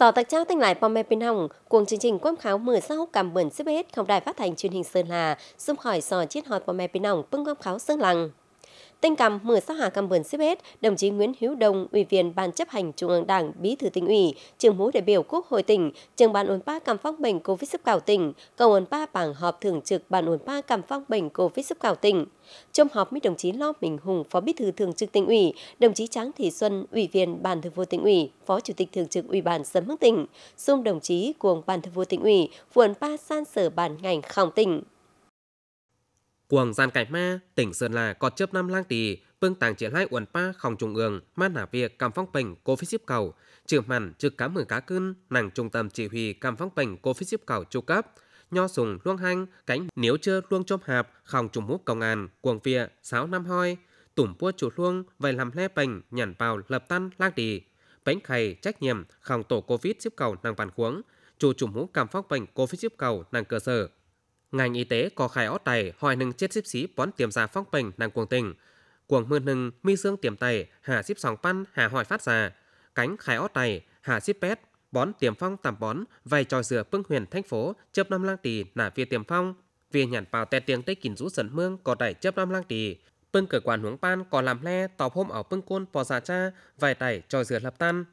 Sở tạc trao tinh lại bom mê bên hồng, cuồng chương trình quam kháo mở sau cảm bẩn xếp hết không đài phát thanh truyền hình Sơn Hà, xung khỏi sò chiết hòi bom mê bên hồng bưng quam kháo sơn lăng tinh cầm mở sao Hà vườn xếp hết, đồng chí Nguyễn hiếu Đồng, Ủy viên Ban chấp hành Trung ương Đảng, Bí thư tỉnh ủy, trưởng mối đại biểu Quốc hội tỉnh, trưởng ban ổn ba cầm phong bệnh covid sức cào tỉnh, cầu ổn ba bảng họp thường trực ban ổn ba cầm phong bệnh covid sức cào tỉnh. Trong họp với đồng chí Lo Minh Hùng, Phó Bí thư Thường trực tỉnh ủy, đồng chí Tráng Thị Xuân, Ủy viên Ban Thường vụ tỉnh ủy, Phó Chủ tịch Thường trực Ủy ban Sấm Hưng tỉnh, xung đồng chí cuồng Ban Thường vụ tỉnh ủy, ổn ba san sở bản ngành khòng tỉnh. Cuồng gian cải ma, tỉnh Sơn La có chớp năm lang tì, vương tàng chỉ lai uẩn pa không trung ương, ma nả việc cam phong bình cô phí xếp cầu, trừ mặn trừ cá mười cá cưng, nàng trung tâm chỉ huy cam phong bình cô phí xếp cầu tru cấp, nho sùng luông hanh cánh nếu chưa luông chôm hạp, không trung múc công an, cuồng vịa, sáo năm hoi, tủm bua chủ luông, vậy làm lê bình, nhản vào lập tan lang tì. Bánh khay trách nhiệm, không tổ covid xếp cầu nàng bàn khuống, chủ trùng mũ cam phong bình covid phí xếp cầu nàng cơ sở, ngành y tế có khai ót tay hỏi nâng chết xếp xí bón tiềm giả phong bình năng cuồng tình cuồng mưa nâng mi dương tiềm tay hà xếp sóng pan hà hỏi phát già cánh khai ót tay hà xếp pét bón tiềm phong tạm bón vay trò dừa phương huyền thành phố chấp năm lang tỳ nả việt tiềm phong vì nhàn vào tè tiếng tây kín rũ sần mương có đẩy chấp năm lang tỳ pưng cửa quản hướng pan có làm le tàu hôm ở pưng côn pò già dạ cha vài tẩy trò dừa lập tan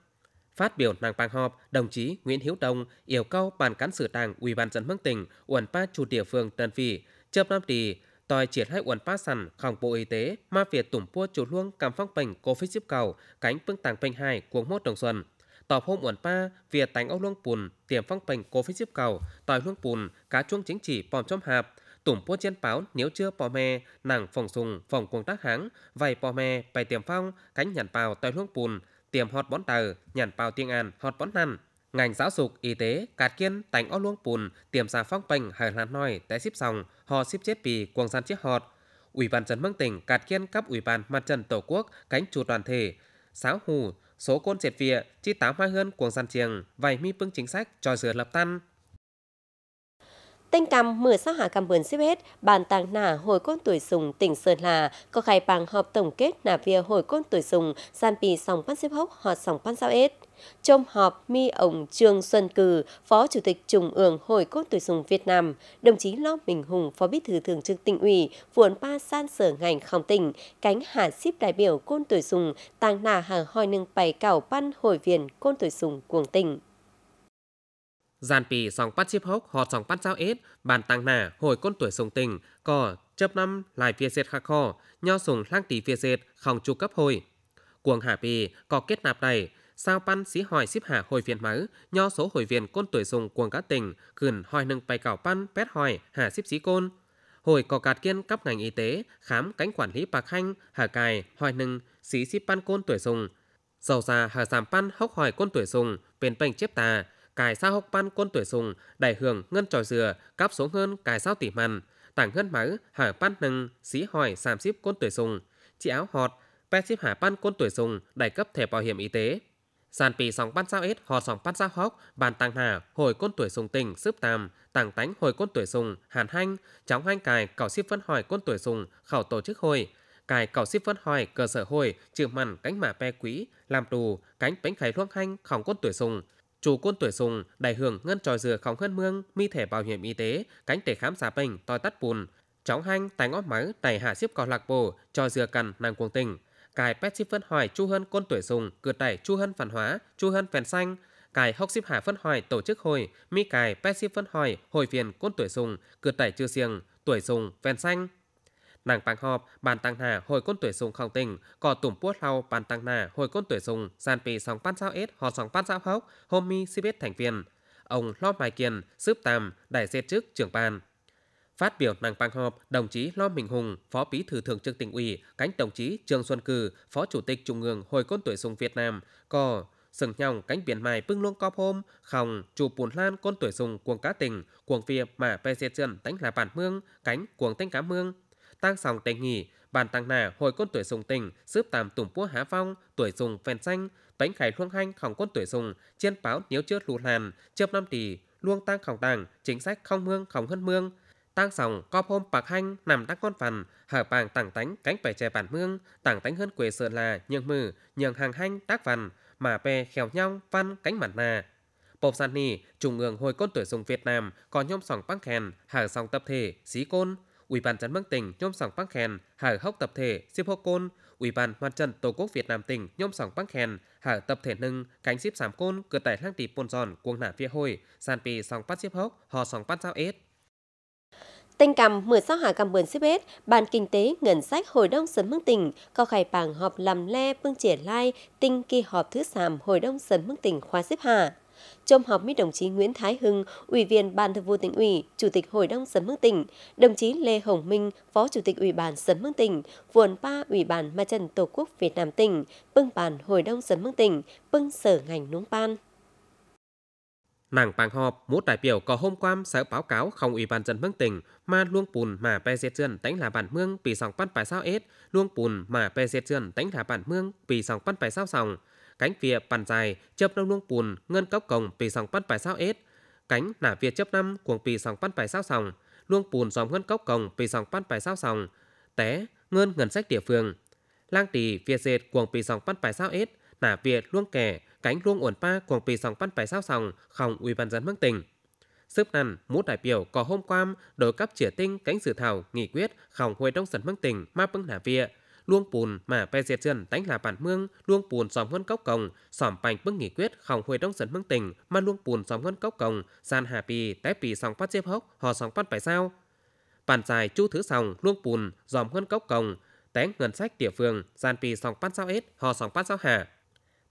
Phát biểu nàng bang họp, đồng chí Nguyễn Hiếu Đông yêu cầu ban cán sự đảng Ủy ban dân mức tỉnh uẩn pa chủ địa phương Tân Phỉ, chớp năm tỷ, tòi triển khai uẩn pa sẵn khổng bộ y tế mà việc tủng pua chủ luông cảm phong bệnh COVID-19 cầu cánh phương tàng bệnh hai cuống mốt đồng xuân tọp hôm uẩn pa việc tánh ông luông bùn tiềm phong bệnh covid diếp cầu tòi luông bùn cá chuông chính trị bòm chom hạp tủm pua chiến báo nếu chưa bò me nàng phòng sùng phòng cuồng tác háng vầy bò me bày tiềm phong cánh nhàn bào tòi luông bùn tiềm hot bón tờ, nhàn pao tiếng an, hot bón năn. Ngành giáo dục, y tế, cát kiên, tành ó luông pùn, tiềm xa phong bành, hờ làn noi, té xíp sòng, họ xíp chết bì, quần san chiếc họt. Ủy ban trần mương tỉnh cát kiên cấp ủy ban mặt trận tổ quốc, cánh chủ đoàn thể, sáu hù, số côn triệt vịa, chi tám hoa hơn quần san triềng vài mi bưng chính sách, trò dừa lập tan, Tên cầm mở sao hạ cầm bơn xếp hết, bàn tàng nả hồi côn tuổi sùng tỉnh Sơn hà có khai bằng họp tổng kết nả via hồi côn tuổi sùng gian pì sòng pan xếp hốc họt sòng pan sao hết. Trong họp mi ổng Trương Xuân Cử, Phó Chủ tịch Trung ương Hội Cốt Tuổi Sùng Việt Nam, đồng chí Lo Minh Hùng, Phó Bí thư Thường trực tỉnh ủy, vườn ba san sở ngành không tỉnh, cánh hà ship đại biểu Côn Tuổi Sùng, tàng nà hà hoi nâng bày cảo ban hội viên Côn Tuổi Sùng cuồng tỉnh giàn pì song bắt chip hốc họt song bắt giao ết bàn tăng nà hồi côn tuổi sùng tình cò chớp năm lại phía xét khắc kho nho sùng lang tỷ phía xét không chu cấp hồi cuồng hạ pì có kết nạp đầy, sao pan sĩ hỏi ship hạ hồi viện máu nho số hồi viện côn tuổi sùng cuồng cá tình gần hỏi nâng bài cảo pan pet hỏi hạ ship sĩ côn hồi có cạt kiên cấp ngành y tế khám cánh quản lý bạc khanh hà cài hỏi nâng sĩ ship pan côn tuổi sùng dầu già hà giảm pan hốc hỏi côn tuổi sùng bền bệnh chép tà cài sao hốc ban côn tuổi sùng, đại hưởng ngân trò dừa, cắp xuống hơn cài sao tỉ mằn, tảng ngân máu, hở ban nâng, xí hỏi sàm xíp côn tuổi sùng, chị áo họt, pe xíp hả ban côn tuổi sùng, đại cấp thẻ bảo hiểm y tế. Sàn pì sòng ban sao ết hò sòng ban sao hóc, bàn tàng hà, hồi côn tuổi sùng tỉnh, sướp tàm, tàng tánh hồi côn tuổi sùng, hàn hanh, chóng hanh cài, cảo xíp phân hỏi côn tuổi sùng, khảo tổ chức hồi, cài cầu xếp vớt hỏi cơ sở hồi trừ mặn cánh mả pe quý làm tù cánh bánh khải luông hanh khỏng quân tuổi sùng chủ quân tuổi sùng, đại hưởng ngân tròi dừa khóng hơn mương, mi thể bảo hiểm y tế, cánh để khám giả bệnh, toi tắt bùn, chóng hanh, tài ngót máu, tài hạ xếp cò lạc bồ, tròi dừa cằn, nàng cuồng tình. Cài pet xếp phân hỏi chu hơn quân tuổi sùng, cửa tẩy chu hơn phản hóa, chu hơn phèn xanh, cài hốc xếp hạ phân hỏi tổ chức hồi, mi cài pet xếp phân hỏi hồi phiền quân tuổi sùng, cửa tẩy chưa xiềng, tuổi sùng, phèn xanh nàng tăng họp bàn tăng hà hồi côn tuổi dùng không tình cò tủm puốt lau bàn tăng hà hồi côn tuổi dùng gian pì sóng pan sao ết họ sóng pan sao hốc hôm mi si biết thành viên ông lo mai kiền sướp tam đại diện chức trưởng ban Phát biểu nàng bang họp, đồng chí Lo Minh Hùng, Phó Bí thư Thường trực tỉnh ủy, cánh đồng chí Trương Xuân Cử, Phó Chủ tịch Trung ương Hội Côn Tuổi Dùng Việt Nam, cò sừng nhòng cánh biển mài pưng luông cọp hôm, khòng chủ bùn lan côn tuổi dùng cuồng cá tình, cuồng việc mà pe xe chân đánh là bản mương, cánh cuồng tên cá mương, tăng sòng tây nghỉ, bàn tăng nà hồi quân tuổi sùng tình xếp tạm tùng búa há phong, tuổi sùng phèn xanh, bánh khải luông hanh khổng quân tuổi sùng chiên báo nếu chưa lù làn, chớp năm tỷ, luông tăng khổng tàng, chính sách không mương khổng hơn mương, tăng sòng cóp hôm bạc hanh nằm đắc con phần hở bàng tảng tánh cánh bẻ chè bản mương tảng tánh hơn quê sợ là nhường mử nhường hàng hanh đắc vằn mà bè khéo nhau văn cánh mặt nà bộp sàn nì trung ương hồi côn tuổi sùng việt nam còn nhóm sòng băng khèn hở sòng tập thể xí côn Ủy ban dân Bắc tỉnh nhóm sòng băng Hèn, Hải Hốc tập thể xếp Hốc Côn, Ủy ban Mặt trận Tổ quốc Việt Nam tỉnh nhóm sòng băng Hèn, Hải tập thể nâng cánh xếp Sám Côn, cửa tại lang tỷ Pôn Giòn, Cuông Nả Phía Hồi, Sàn Pì sòng Bắc xếp Hốc, Hò sòng Bắc Giao Ết. Tình cầm mười sáu hạ cầm bườn xếp hết, Ban Kinh tế Ngân sách Hội đông Sớm Mương Tỉnh có khai bảng họp làm le bưng triển lai tinh kỳ họp thứ sàm Hội đông Sớm Mương Tỉnh khóa xếp hạ trong họp với đồng chí Nguyễn Thái Hưng, Ủy viên Ban Thường vụ tỉnh ủy, Chủ tịch Hội đồng Sấm Hưng tỉnh, đồng chí Lê Hồng Minh, Phó Chủ tịch Ủy ban Sấm Hưng tỉnh, Vườn Ba Ủy ban Mặt trận Tổ quốc Việt Nam tỉnh, Bưng bàn Hội đồng Sấm Hưng tỉnh, Bưng Sở ngành Núng Ban. Nàng bàng họp, một đại biểu có hôm qua sở báo cáo không ủy ban dân mương tỉnh mà luông bùn mà bè diệt dân đánh là bản mương vì dòng bắt bài sao ết, luông bùn mà bè diệt dân đánh là bản mương vì dòng bắt bài sao sòng cánh vía bàn dài chớp nông luông bùn ngân cốc cổng pì sòng bắt bài sao ết cánh nả vía chớp năm cuồng pì sòng bắt bài sao sòng luông bùn dòm ngân cốc cổng pì sòng bắt bài sao sòng té ngân ngân sách địa phương lang tỳ vía dệt cuồng pì sòng bắt bài sao ết nả vía luông kẻ cánh luông uẩn pa cuồng pì sòng bắt bài sao sòng khòng ủy ban dân mức tỉnh Sức năn mút đại biểu có hôm qua đổi cấp chỉa tinh cánh dự thảo, nghị quyết, khỏng hội đông dân mương tỉnh, ma bưng nả vịa, luông bùn mà pe diệt dân đánh là bản mương luông bùn dòng ngân cốc cồng sòm bành bức nghị quyết khổng hồi đông dân mương tỉnh mà luông bùn dòng ngân cốc cồng gian hà pì té pì sòng phát hốc hò sòng phát sao bản dài chu thứ sòng luông bùn dòng ngân cốc cồng té ngân sách địa phương gian pì sòng phát sao ết hò sòng phát sao hà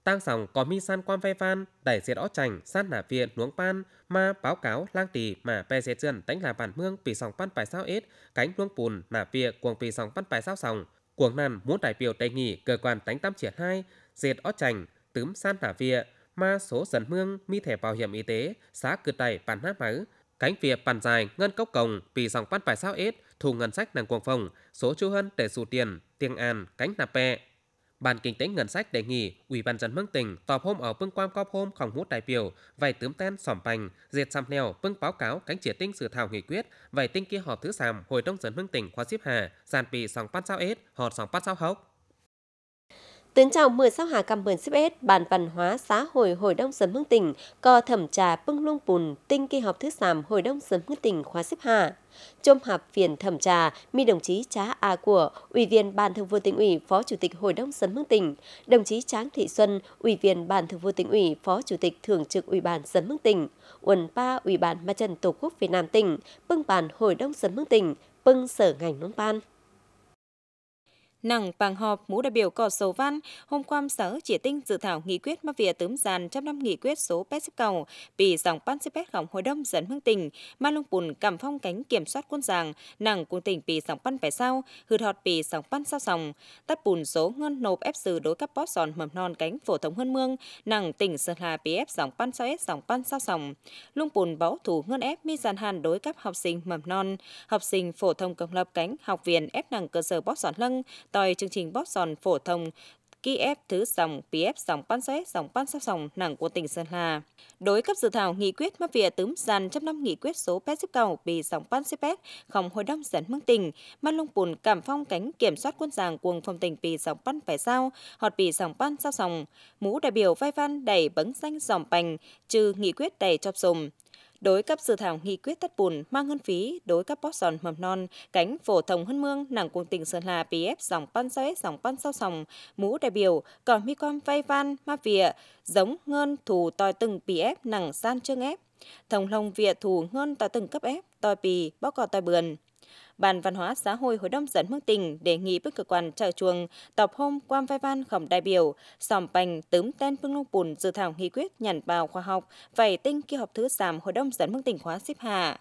tang sòng có mi san quan vay phan đẩy diệt ó chành san là viện nuống pan ma báo cáo lang tỳ mà pe diệt dân đánh là bản mương pì sòng pan phải sao ết cánh luông bùn là viện cuồng pì sòng pan phải sao sòng Quảng Nam muốn đại biểu đề nghị cơ quan tánh tăm triển hai, dệt ó chành, tướm san tả vịa, ma số dần mương mi thẻ bảo hiểm y tế, xá cử tài bản hát máu, cánh việc bàn dài ngân cốc cổng vì dòng bắt bài sao ết, thu ngân sách nàng quảng phòng, số chú hân để dù tiền, tiền an, cánh nạp bẹ, Ban Kinh tế Ngân sách đề nghị Ủy ban dân mức tỉnh tập hôm ở Vương Quang Cop hôm không hút đại biểu vài tướng tên sỏm pành, diệt xăm nèo Vương báo cáo cánh chỉ tinh sự thảo nghị quyết vài tinh kia họp thứ sàm Hội đông dân mức tỉnh khóa xếp hà, giàn pì sòng phát sao ết, họp sòng phát sao hốc. Tuyến chào mười sao Hà cầm mười Xếp S, Bản Văn hóa Xã hội Hội đồng Sớm Hương Tỉnh, co thẩm trà bưng lung bùn, tinh kỳ họp thứ giảm Hội đồng Sớm Hương Tỉnh khóa xếp hạ. Chôm họp phiền thẩm trà, mi đồng chí Trá A của, Ủy viên Ban Thường vụ tỉnh ủy, Phó Chủ tịch Hội đồng Sớm Hương Tỉnh, đồng chí Tráng Thị Xuân, Ủy viên Ban Thường vụ tỉnh ủy, Phó Chủ tịch Thường trực Ủy ban Sớm Hương Tỉnh, Uẩn Pa Ủy ban Mặt trận Tổ quốc Việt Nam tỉnh, bưng bàn Hội đồng Sớm Hương Tỉnh, bưng sở ngành nông ban nặng bàn họp mũ đại biểu có sầu văn hôm qua sở chỉ tinh dự thảo nghị quyết mà việc tấm giàn chấp năm nghị quyết số pet xếp cầu vì dòng pan xếp pet gọng hội đông dẫn hương tình ma lông bùn cảm phong cánh kiểm soát quân giàng nặng quân tỉnh vì dòng pan phải sao hư thọt vì dòng pan sao sòng tắt bùn số ngân nộp ép xử đối cấp bót giòn mầm non cánh phổ thống hơn mương nặng tỉnh sơn hà bị ép dòng pan sau ép dòng pan sao sòng lung bùn báo thủ ngân ép mi dàn hàn đối cấp học sinh mầm non học sinh phổ thông công lập cánh học viện ép nặng cơ sở bót giòn lăng toi chương trình bóp sòn phổ thông ép thứ dòng, PF dòng Panset, dòng Pansap dòng nặng của tỉnh Sơn La. Đối cấp dự thảo nghị quyết mắc việc tấm gian chấp năm nghị quyết số xếp cầu bị dòng xếp Pansipet không hội đồng dẫn mương tỉnh, man lung bùn cảm phong cánh kiểm soát quân giàng cuồng phòng tỉnh bị dòng Pan phải sao, họt bị dòng Pan sao dòng, mũ đại biểu vai văn đẩy bấn danh dòng bành, trừ nghị quyết đẩy chọc dùng đối cấp dự thảo nghị quyết thất bùn mang hơn phí đối cấp bót giòn mầm non cánh phổ thông hơn mương nàng cuồng tỉnh sơn la pf dòng pan xoáy dòng pan sau sòng mũ đại biểu còn mi quan vay van ma vỉa giống ngân thù tòi từng pf nàng san trương ép thông lông vịa thù ngân tòi từng cấp ép tòi pì bóc cò tòi bườn Ban Văn hóa Xã hội Hội đồng dẫn mức tỉnh đề nghị với cơ quan trợ chuồng tập hôm quan vai văn khổng đại biểu, sòm bành tớm tên phương long bùn dự thảo nghị quyết nhằn vào khoa học, vảy tinh kỳ họp thứ giảm Hội đồng dẫn mức tỉnh khóa xếp hạ.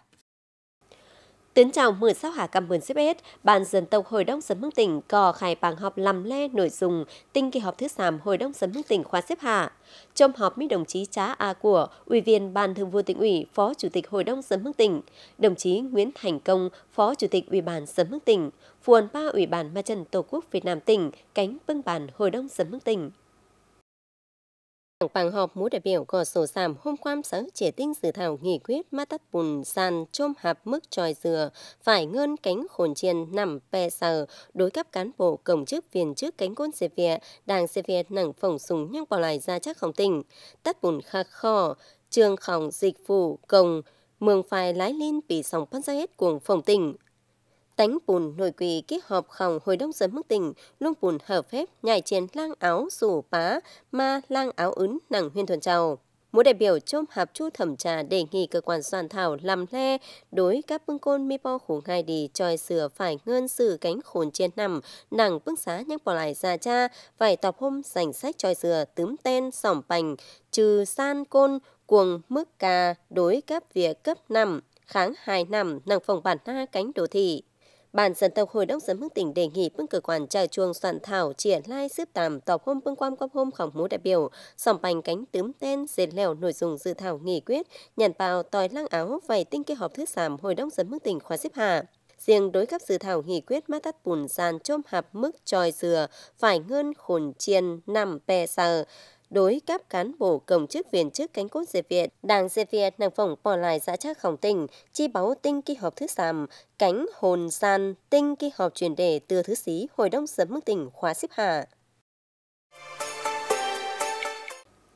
Tiến chào mười sao hà cảm ơn SBS, Ban dân tộc Hội đồng dân mức tỉnh có khai bàn họp làm le nội dung tinh kỳ họp thứ sàm Hội đồng dân mức tỉnh khóa xếp hạ. Trong họp mấy đồng chí Trá A của, Ủy viên Ban Thường vụ tỉnh ủy, Phó Chủ tịch Hội đồng dân mức tỉnh, đồng chí Nguyễn Thành Công, Phó Chủ tịch Ủy ban dân mức tỉnh, Phuần Ba Ủy ban Ma trận Tổ quốc Việt Nam tỉnh, cánh vương bàn Hội đồng dân mức tỉnh. Bằng họp mũ đại biểu của sổ giảm hôm qua sở chỉ tinh dự thảo nghị quyết ma tắt bùn sàn chôm hạp mức tròi dừa phải ngơn cánh khổn chiên nằm pè sờ đối cấp cán bộ công chức viên chức cánh quân xe việt đảng xe việt nặng phỏng súng nhưng bỏ lại ra chắc không tỉnh tắt bùn khắc kho trường khỏng dịch vụ công mường phải lái lên bị sóng phát ra hết cuồng phòng tỉnh tánh bùn nổi quỳ kết hợp khòng hồi đông dân mức tỉnh luôn bùn hợp phép nhảy trên lang áo rủ pá ma lang áo ứng nặng huyên thuần trào Mỗi đại biểu chôm hạp chu thẩm trà đề nghị cơ quan soạn thảo làm le đối các bưng côn mi po khủng hai đi tròi sửa phải ngân sử cánh khốn trên nằm nàng bưng xá những bỏ lại già cha phải tọp hôm giành sách tròi sửa tướm tên sỏm bành trừ san côn cuồng mức ca đối các việc cấp năm kháng hai năm nàng phòng bản na cánh đồ thị. Bản dân tộc Hội đồng dân mức tỉnh đề nghị bưng cơ quan trà chuông soạn thảo triển lai xếp tạm tộc hôm bưng quan cấp hôm khổng mũ đại biểu, sòng bành cánh tướm tên dệt lèo nội dung dự thảo nghị quyết, nhận bào tòi lăng áo vài tinh kế họp thứ sàm Hội đồng dân mức tỉnh khóa xếp hạ. Riêng đối cấp dự thảo nghị quyết mát tắt bùn sàn chôm hạp mức tròi dừa, phải ngơn khổn chiên nằm bè sờ, đối các cán bộ công chức viên chức cánh cốt diệt Việt, Đảng diệt Việt nàng phỏng bỏ lại xã trác khổng tỉnh, chi báo tinh kỳ họp thứ sàm, cánh hồn san tinh kỳ họp truyền đề từ thứ xí hội đông sớm mức tỉnh khóa xếp hạ.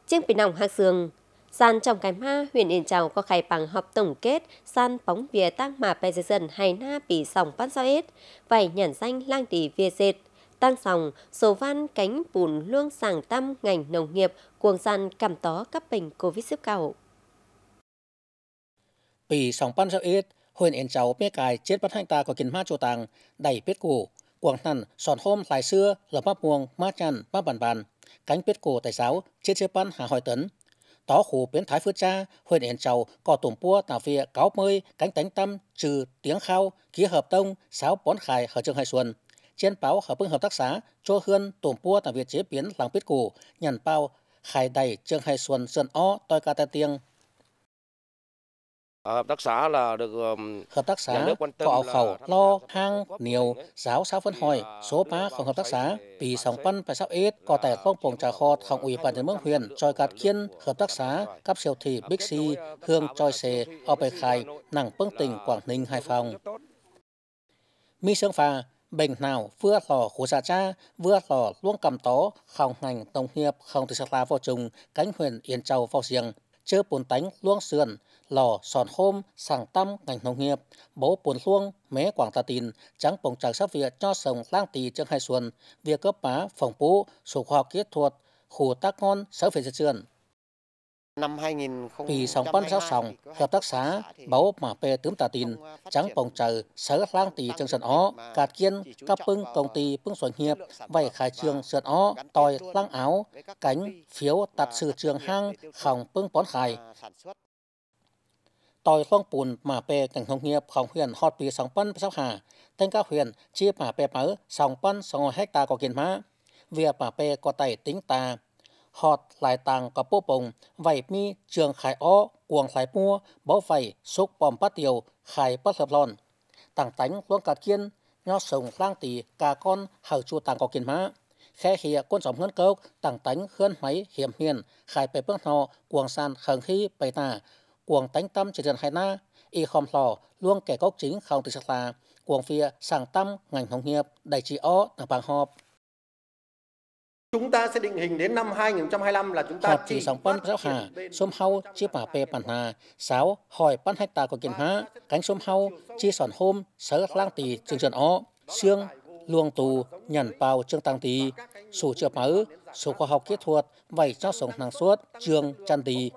Chiếc bị nòng hạc sương, San trong cái ma huyện Yên Chào có khai bằng họp tổng kết san bóng vía tăng mà bè dân hay na bị sòng bắt sao ít vậy nhận danh lang tỷ vía dệt tăng sòng, sổ van cánh bùn luông sàng tâm ngành nông nghiệp, cuồng gian cảm tó cấp bình covid sức cao. Bì sòng pan sao ít, huyền yên cháu mê cài chết bắt hành ta có kiến ma chỗ tàng, đầy biết củ, quảng nằn, sòn hôm lại xưa, là bắp muông, ma chăn, ma bàn bàn, cánh biết củ tài giáo, chết chưa pan hà hỏi tấn. Tó khủ biến thái phước cha, huyền yên cháu có tổm pua tà vịa cáo mơi, cánh tánh tâm, trừ tiếng khao, ký hợp tông, sáo bón khải hở trường hai xuân trên báo hợp ứng hợp tác xã cho hơn tổm pua tại việc chế biến làng biết củ nhàn bao hải đầy trương hải xuân sơn o toi ca ta tiếng à, hợp tác xã là được hợp tác xã có ảo khẩu lo hang nhiều giáo sao phân hỏi số ba không hợp tác xã vì sóng phân phải sắp ít có tài không phòng trà kho thằng ủy ban nhân dân huyện tròi cát kiên hợp tác xã cấp siêu thị bixi ờ, hương tròi xề ở bề khai nặng phương tỉnh quảng ninh hải phòng mi sơn phà bệnh nào vừa lò khổ xa cha, vừa lò luôn cầm tó, không ngành nông nghiệp không từ sát la vào trùng, cánh huyền yên châu vào riêng, chưa bùn tánh luông sườn, lò sòn hôm, sàng tâm ngành nông nghiệp, bố bùn luông, mé quảng ta tin, trắng bồng tràng sắp việc cho sông lang tì trước hai xuân, việc cấp má, phòng bú, sổ khoa học kỹ thuật, khu tác ngon, sở phải diệt trường. Vì sòng bán giáo sòng, hợp tác xã, bảo mà bê tướng tà tin, trắng bồng trời, sở lang tỷ chân sân ó, cạt kiên, các pưng công ty pưng xuân hiệp, vay khai trường sân ó, tòi lang áo, cánh, phiếu tạt sự trường hang, khòng pưng bón khai. Tòi phong bùn mà bê cảnh hồng nghiệp khòng huyền hot bì sòng bán giáo hà, tên các huyền chia mà bê mở sòng bán sòng hecta có kiến má. Việc mà bê có tài tính ta, ฮอดหลายต่างกระโปปงไว้มีเจืองขายอ้อกวงสายปัวเบาไฟซุกปอมปะเตียวขายปะสะพลอนต่างแต่งล้วงกัดเคียนยอดส่งร่างตีกาก้อนเห่าชูต่างกอกินมาแค่เหียก้นสมเฮินเกิกต่างแต่งเคลื่อนไหมเหียมเฮียน ขายไปเพื่องอกวงซานเขิงขี้ไปตากวงแต่งตั้มเจริญไหหน้าอีคอมหล่อล่วงแก่ก๊กจิงเขาติดสตากวงเฟียสั่งตั้มงานของเงียบได้จีอ้อต่างปางหอบ chúng ta sẽ định hình đến năm 2025 là chúng ta Họp chỉ sóng bắn giáo hà, xôm hâu chia bà bè bản hà, sáu hỏi hai ta của kiến há, cánh xôm hâu chia sòn hôm, sở lang tì trường trần ó, xương luồng tù nhận bao trương tăng tì, sủ chữa máu, sủ khoa học kỹ thuật, vậy cho sống năng suất, trường trần tì,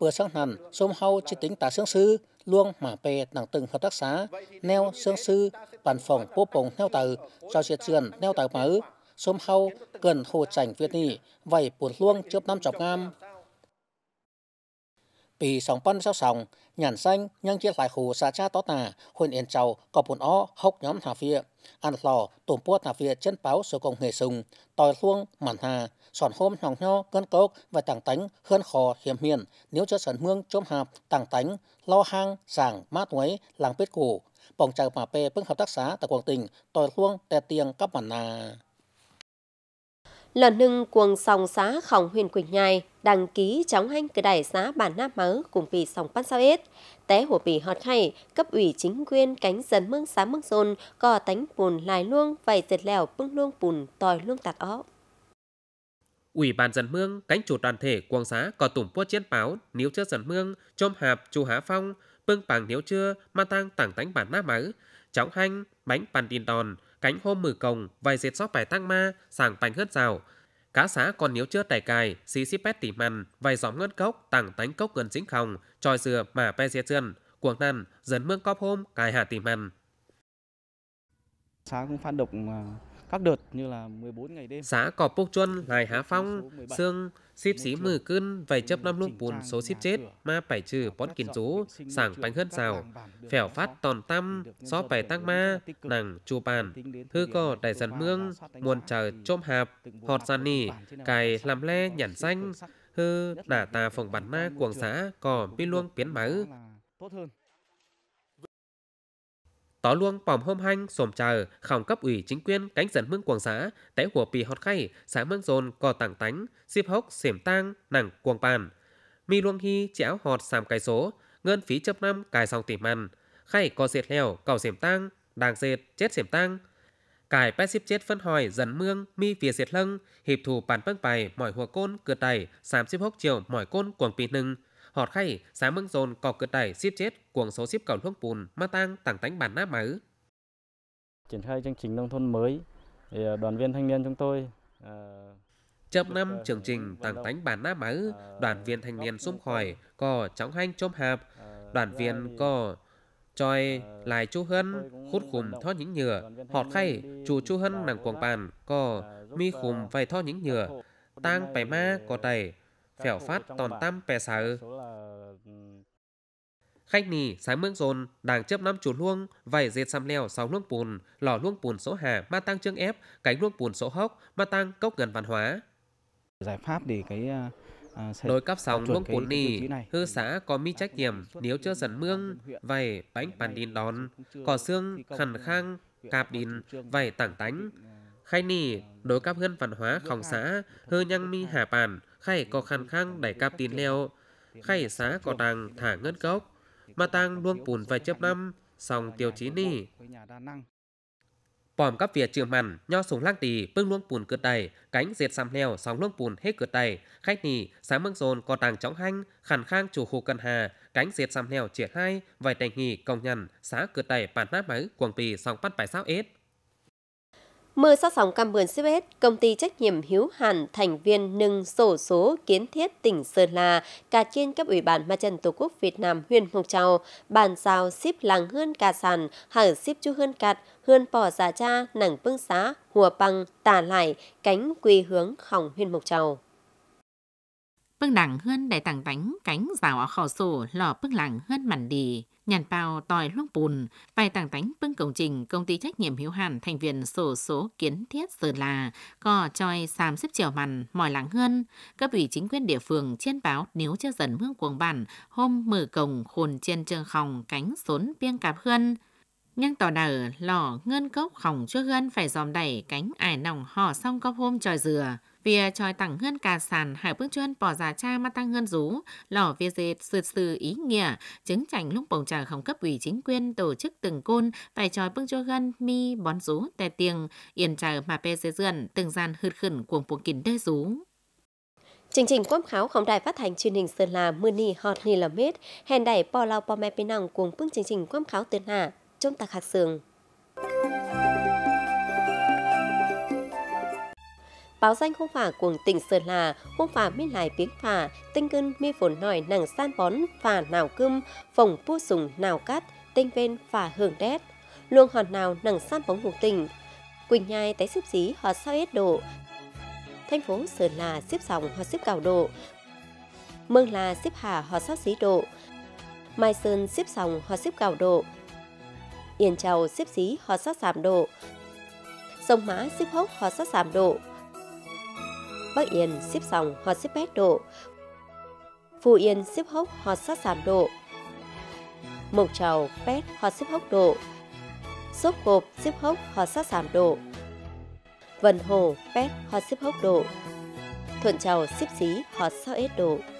bữa sáng hẳn, xôm hâu chỉ tính tả xương sư, luông mà bè nặng từng hợp tác xá, neo xương sư, bản phòng bố bồng neo tờ cho diệt trường neo tờ máu, xóm hâu gần hồ chảnh Việt Nị vậy buồn luông chớp năm chọc ngam. Vì sóng băn sao sóng, nhàn xanh nhân chia lại hồ xa cha tốt nà, huyền yên chầu có buồn ó hốc nhóm thả phía. Ăn lò, tổm bua thả phía chân báo sổ công nghề sùng, tòi luông, mặn hà, sòn hôm nhòng nho, cơn cốc và tảng tánh hơn khó hiểm hiền, nếu cho sần mương chôm hạp, tảng tánh, lo hang, sảng, mát nguấy, làng biết cổ, bồng chào mà pê bưng hợp tác xã tại Quảng Tình, tòi luông, tè tiền các bản nà lợn nưng cuồng sòng xá khổng huyền quỳnh nhai đăng ký chóng hành cửa đài xá bản náp mớ cùng vì sòng pan sao ết té hồ bỉ họt khay cấp ủy chính quyền cánh dần mương xá mương dồn cò tánh bùn lại luôn vầy dệt lèo bưng luôn bùn tòi luôn tạt ó Ủy ban dân mương, cánh chủ đoàn thể quang xá có tủm bua chiến báo, nếu chưa dân mương, chôm hạp, chu há phong, bưng bằng nếu chưa, ma tăng tảng tánh bản náp mớ, chóng hành, bánh bàn tin đòn, cánh hôm mử cồng, vài dệt gió bài tăng ma, sàng bánh hớt rào. Cá xá còn nếu chưa tài cài, xí xí pét tỉ mằn, vài gió ngân cốc, tảng tánh cốc gần dính khòng, tròi dừa mà pe dệt chân, cuồng nằn, dấn mương cóp hôm, cài hà tỉ mằn. Xá cũng phát động à, các đợt như là 14 ngày đêm. Xã Cỏ Bốc Chuân, Hải Há Phong, Sương, Xíp Xí Mừ Cơn, Vầy Chấp Năm Lúc Bùn Số Xíp Chết, Ma Bảy Trừ Bón Kín Chú, Sảng Bánh Hân Rào, Phèo Phát Tòn Tâm, Xó Bảy Tăng Ma, Nàng Chù Bàn, Hư Cò Đại Dân Mương, Muôn Trờ Chôm Hạp, Họt Giàn Nỉ, Cài Làm Le Nhản Xanh, Hư Đả Tà Phòng Bản Na Cuồng Xã, Cỏ Bi Luông Biến Máu. Tốt tỏ luông bòm hôm hanh xồm chờ khổng cấp ủy chính quyền cánh dân mương quảng xã té hùa pì hót khay xã mương dồn cò tảng tánh xịp hốc xỉm tang nặng quang bàn mi luông hi chéo họt sàm cài số ngân phí chấp năm cài xong tỉ mặn khay cò diệt lèo cầu xỉm tang đàng dệt chết xỉm tang cài bét xếp chết phân hỏi dần mương mi phía diệt lưng hiệp thù bàn băng bài mỏi hùa côn cửa tẩy sàm xếp hốc chiều mỏi côn quảng pì nưng họt khay xá măng dồn cò cửa tẩy xiết chết cuồng số xíp cầu thuốc bùn ma tang tảng tánh bản náp máu triển khai chương trình nông thôn mới thì à, đoàn viên thanh niên chúng tôi à, Chậm năm à, chương trình tàng tánh bản náp máu, đoàn viên thanh niên xung khỏi, cò chóng hanh chôm hạp, đoàn viên cò choi lại chu hân hút khùm tho những nhựa họt khay chủ chu hân nàng quảng bàn cò mi khùm phải tho những nhựa tang bảy ma cò tẩy phẻo phát tòn tam pè sở. Khách nì, sáng mương rồn đảng chấp năm chủ luông, vải dệt xăm leo sáu luông bùn, lò luông bùn số hà, ma tăng chương ép, cánh luông bùn số hốc, ma tăng cốc gần văn hóa. Giải pháp để cái đối cấp sóng luông bùn nì, hư xã có mi trách nhiệm nếu chưa dần mương, vải bánh bàn đìn đòn, cỏ xương, khẩn khang, cạp đìn, vải tảng tánh. Khai nì, đối cấp hơn văn hóa khòng xã, hư nhăng mi hà bàn, khay có khăn khăng đẩy cáp tín leo, khay xá có tăng thả ngân gốc, mà tăng luôn bùn vài chớp năm, xong tiêu chí ni. Bòm các việc trừ mặn, nho súng lăng tì, bưng luông bùn cượt đầy, cánh diệt xăm leo, sóng luông bùn hết cượt đầy, khách nì, sáng mương dồn có tăng chóng hanh, khẳng khang chủ khu cân hà, cánh diệt xăm leo triển hai, vài đành nghỉ công nhân, xá cượt đầy bản nát máy quần bì song bắt bài sao ết. Mưa sát sóng cam bườn Suez, công ty trách nhiệm hiếu hạn thành viên nâng sổ số kiến thiết tỉnh Sơn La cả trên cấp ủy ban mặt trận Tổ quốc Việt Nam huyện Mộc Châu, bàn giao ship làng hơn cà sàn, hở ship chú hơn cạt, hơn bỏ giá cha, nặng bưng xá, hùa băng, tà lại, cánh quy hướng khổng huyện Mộc Châu. Bưng đẳng hơn đại tàng đánh cánh rào ở khẩu sổ, lò bưng làng hơn mặn đi nhàn bào tòi lúc bùn, bài tảng tánh bưng công trình công ty trách nhiệm hữu hạn thành viên sổ số kiến thiết giờ là có choi xàm xếp chiều mằn mỏi lắng hơn. Cấp ủy chính quyền địa phương trên báo nếu chưa dần mương cuồng bản hôm mở cổng khôn trên trường phòng cánh xốn biên cạp hơn. Nhưng tỏ nở lò ngân cốc khổng chưa hơn phải dòm đẩy cánh ải nòng hò xong có hôm tròi dừa. Vì tròi tặng hơn cả sàn hải bước chân bỏ giả cha mà tăng hơn rú, lỏ việc dệt sượt sự ý nghĩa, chứng chảnh lúc bầu trà không cấp ủy chính quyền tổ chức từng côn, phải tròi bước cho gân mi bón rú tè tiền, yên trà mà pê dê dườn, từng gian hượt khẩn cuồng cuồng kín đê rú. Chương trình quảng kháo không đài phát thanh truyền hình Sơn La mưa nì hot nì là mết, hèn đẩy bò lao bò mẹ bên nòng cuồng bức chương trình quảng kháo tên hạ, chúng ta khạc sường. báo danh không phả của tỉnh Sơn là, không phả mi lại tiếng phả, tinh cân mi phồn nòi nàng san bón phả nào cơm, phòng pu sùng nào cát, tinh ven phả hưởng đét. luồng hòn nào nàng san bóng vùng tỉnh, Quỳnh nhai tái xếp dí họ sao hết độ, thành phố Sơn là xếp dòng họ xếp cào độ, Mương là xếp hà họ sao xí độ, Mai Sơn xếp dòng họ xếp cào độ, Yên Châu xếp dí họ sao giảm độ, Sông Mã xếp hốc họ sao giảm độ. Bắc Yên xếp sòng hoặc xếp bét độ, phù Yên xếp hốc hoặc sát sàn độ, Mộc trầu bét hoặc xếp hốc độ, sốp Cộp xếp hốc hoặc sát sàn độ, Vân Hồ bét hoặc xếp hốc độ, Thuận trầu xếp xí hoặc sát ết độ.